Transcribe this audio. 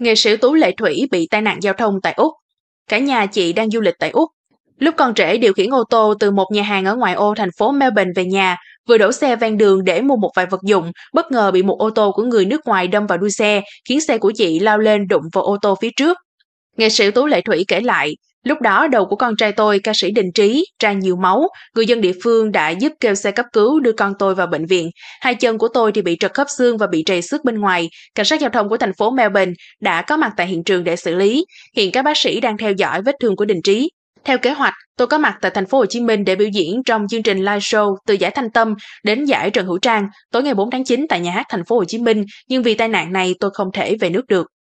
Nghệ sĩ Tú Lệ Thủy bị tai nạn giao thông tại Úc. Cả nhà chị đang du lịch tại Úc. Lúc còn trẻ điều khiển ô tô từ một nhà hàng ở ngoài ô thành phố Melbourne về nhà, vừa đổ xe ven đường để mua một vài vật dụng, bất ngờ bị một ô tô của người nước ngoài đâm vào đuôi xe, khiến xe của chị lao lên đụng vào ô tô phía trước. Nghệ sĩ Tú Lệ Thủy kể lại, Lúc đó đầu của con trai tôi, ca sĩ Đình Trí, ra nhiều máu, người dân địa phương đã giúp kêu xe cấp cứu đưa con tôi vào bệnh viện. Hai chân của tôi thì bị trật khớp xương và bị trầy xước bên ngoài. Cảnh sát giao thông của thành phố Melbourne đã có mặt tại hiện trường để xử lý. Hiện các bác sĩ đang theo dõi vết thương của Đình Trí. Theo kế hoạch, tôi có mặt tại thành phố Hồ Chí Minh để biểu diễn trong chương trình live show từ giải Thanh Tâm đến giải Trần Hữu Trang tối ngày 4 tháng 9 tại nhà hát thành phố Hồ Chí Minh, nhưng vì tai nạn này tôi không thể về nước được.